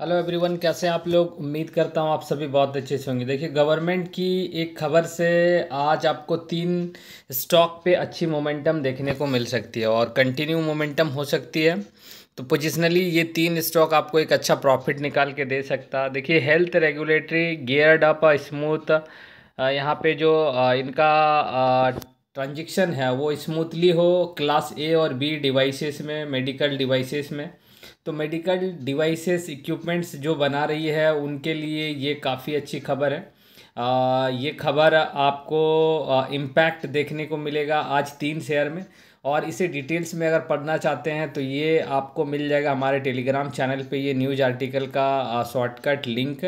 hello everyone कैसे आप लोग उम्मीद करता हूँ आप सभी बहुत अच्छे से होंगे देखिए गवर्नमेंट की एक खबर से आज आपको तीन स्टॉक पे अच्छी मोमेंटम देखने को मिल सकती है और कंटिन्यू मोमेंटम हो सकती है तो पोजिशनली ये तीन स्टॉक आपको एक अच्छा प्रॉफिट निकाल के दे सकता है देखिए health regulatory gear up smooth यहाँ पे जो इनका ट्रांजेक्शन है वो स्मूथली हो क्लास ए और बी डिवाइसेस में मेडिकल डिवाइसेस में तो मेडिकल डिवाइसेस इक्विपमेंट्स जो बना रही है उनके लिए ये काफ़ी अच्छी खबर है आ, ये खबर आपको इम्पैक्ट देखने को मिलेगा आज तीन शेयर में और इसे डिटेल्स में अगर पढ़ना चाहते हैं तो ये आपको मिल जाएगा हमारे टेलीग्राम चैनल पे ये न्यूज़ आर्टिकल का शॉर्टकट लिंक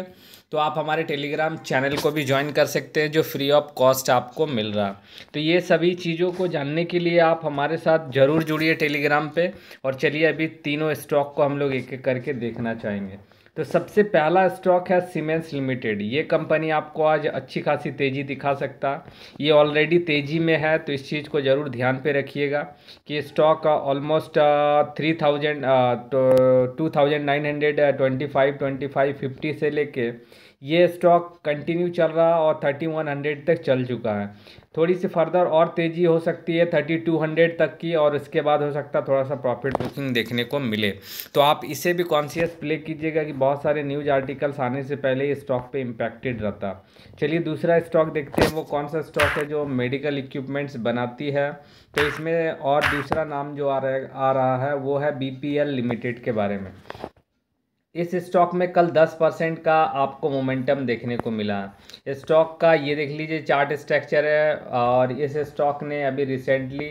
तो आप हमारे टेलीग्राम चैनल को भी ज्वाइन कर सकते हैं जो फ्री ऑफ कॉस्ट आपको मिल रहा तो ये सभी चीज़ों को जानने के लिए आप हमारे साथ ज़रूर जुड़िए टेलीग्राम पे और चलिए अभी तीनों स्टॉक को हम लोग एक एक करके देखना चाहेंगे तो सबसे पहला स्टॉक है सीमेंस लिमिटेड ये कंपनी आपको आज अच्छी खासी तेज़ी दिखा सकता ये ऑलरेडी तेज़ी में है तो इस चीज़ को ज़रूर ध्यान पे रखिएगा कि stock almost three thousand two thousand nine hundred twenty five twenty five fifty से लेके ये स्टॉक कंटिन्यू चल रहा और थर्टी वन हंड्रेड तक चल चुका है थोड़ी सी फर्दर और तेज़ी हो सकती है थर्टी टू हंड्रेड तक की और इसके बाद हो सकता है थोड़ा सा प्रॉफिट बुकिंग देखने को मिले तो आप इसे भी कॉन्शियस प्ले कीजिएगा कि बहुत सारे न्यूज़ आर्टिकल्स आने से पहले ही स्टॉक पे इम्पैक्टेड रहता चलिए दूसरा स्टॉक देखते हैं वो कौन सा स्टॉक है जो मेडिकल इक्विपमेंट्स बनाती है तो इसमें और दूसरा नाम जो आ रहा आ रहा है वो है बी लिमिटेड के बारे में इस स्टॉक में कल 10 परसेंट का आपको मोमेंटम देखने को मिला स्टॉक का ये देख लीजिए चार्ट स्ट्रक्चर है और इस स्टॉक ने अभी रिसेंटली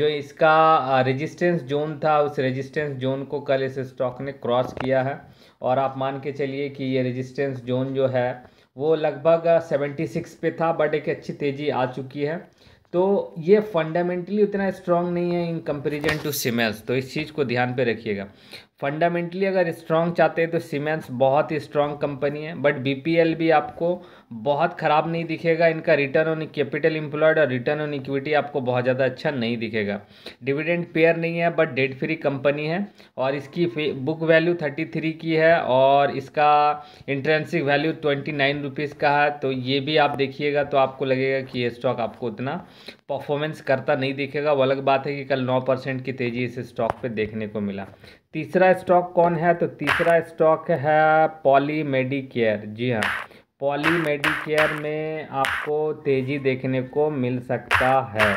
जो इसका रेजिस्टेंस जोन था उस रेजिस्टेंस जोन को कल इस स्टॉक ने क्रॉस किया है और आप मान के चलिए कि ये रेजिस्टेंस जोन जो है वो लगभग सेवेंटी सिक्स पे था बट एक अच्छी तेज़ी आ चुकी है तो ये फंडामेंटली उतना स्ट्रांग नहीं है इन कंपेरिजन टू सिमेल्स तो इस चीज़ को ध्यान पे रखिएगा फंडामेंटली अगर स्ट्रॉन्ग चाहते हैं तो सीमेंस बहुत ही स्ट्रॉन्ग कंपनी है बट बीपीएल भी आपको बहुत ख़राब नहीं दिखेगा इनका रिटर्न ऑन कैपिटल इम्प्लॉयड और रिटर्न ऑन इक्विटी आपको बहुत ज़्यादा अच्छा नहीं दिखेगा डिविडेंड पेयर नहीं है बट डेट फ्री कंपनी है और इसकी बुक वैल्यू थर्टी थ्री की है और इसका intrinsic value twenty nine rupees का है तो ये भी आप देखिएगा तो आपको लगेगा कि ये स्टॉक आपको उतना परफॉर्मेंस करता नहीं दिखेगा वो अलग बात है कि कल नौ परसेंट की तेज़ी इस स्टॉक पर देखने को मिला तीसरा स्टॉक कौन है तो तीसरा स्टॉक है पॉली मेडिकेयर जी हाँ पॉली मेडिकेयर में आपको तेज़ी देखने को मिल सकता है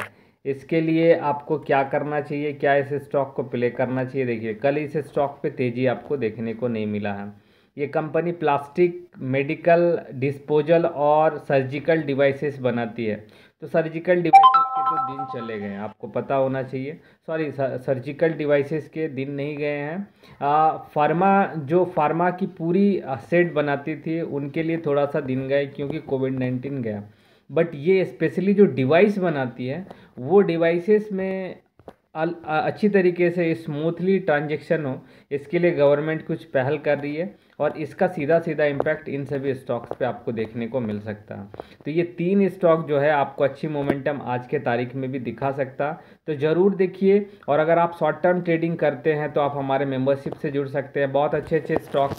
इसके लिए आपको क्या करना चाहिए क्या इस स्टॉक को प्ले करना चाहिए देखिए कल इस स्टॉक पे तेज़ी आपको देखने को नहीं मिला है ये कंपनी प्लास्टिक मेडिकल डिस्पोजल और सर्जिकल डिवाइसेस बनाती है तो सर्जिकल डिवाइसेस तो दिन चले गए हैं आपको पता होना चाहिए सॉरी सर्जिकल डिवाइसेस के दिन नहीं गए हैं फार्मा जो फार्मा की पूरी सेट बनाती थी उनके लिए थोड़ा सा दिन गए क्योंकि कोविड नाइन्टीन गया बट ये स्पेशली जो डिवाइस बनाती है वो डिवाइसेस में अच्छी तरीके से स्मूथली ट्रांजेक्शन हो इसके लिए गवर्नमेंट कुछ पहल कर रही है और इसका सीधा सीधा इम्पैक्ट इन सभी स्टॉक्स पे आपको देखने को मिल सकता है तो ये तीन स्टॉक जो है आपको अच्छी मोमेंटम आज के तारीख में भी दिखा सकता तो ज़रूर देखिए और अगर आप शॉर्ट टर्म ट्रेडिंग करते हैं तो आप हमारे मेम्बरशिप से जुड़ सकते हैं बहुत अच्छे अच्छे stock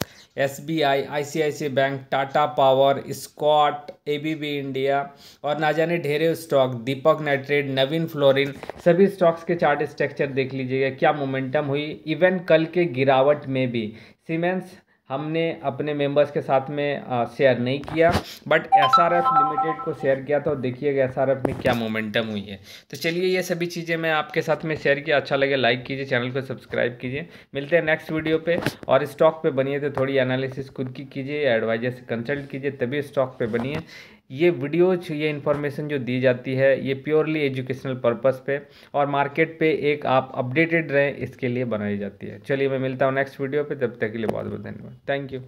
S B I I C I C bank Tata power स्कॉट ए बी बी इंडिया और ना जाने ढेरे stock Deepak nitrate Navin fluorine सभी स्टॉक्स के चार्ट स्ट्रक्चर देख लीजिएगा क्या मोमेंटम हुई इवन कल के गिरावट में भी सीमेंस हमने अपने मेंबर्स के साथ में शेयर नहीं किया but S R F limited को शेयर किया तो देखिएगा एस आर एफ में क्या मोमेंटम हुई है तो चलिए ये सभी चीज़ें मैं आपके साथ में शेयर किया अच्छा लगे लाइक कीजिए चैनल को सब्सक्राइब कीजिए मिलते हैं नेक्स्ट वीडियो पे और स्टॉक पे बनिए तो थोड़ी एनालिसिस खुद की कीजिए एडवाइजर से कंसल्ट कीजिए तभी स्टॉक पर बनिए ये वीडियोज ये इन्फॉर्मेशन जो दी जाती है ये प्योरली एजुकेशनल पर्पस पे और मार्केट पे एक आप अपडेटेड रहें इसके लिए बनाई जाती है चलिए मैं मिलता हूँ नेक्स्ट वीडियो पे तब तक के लिए बहुत बहुत धन्यवाद थैंक यू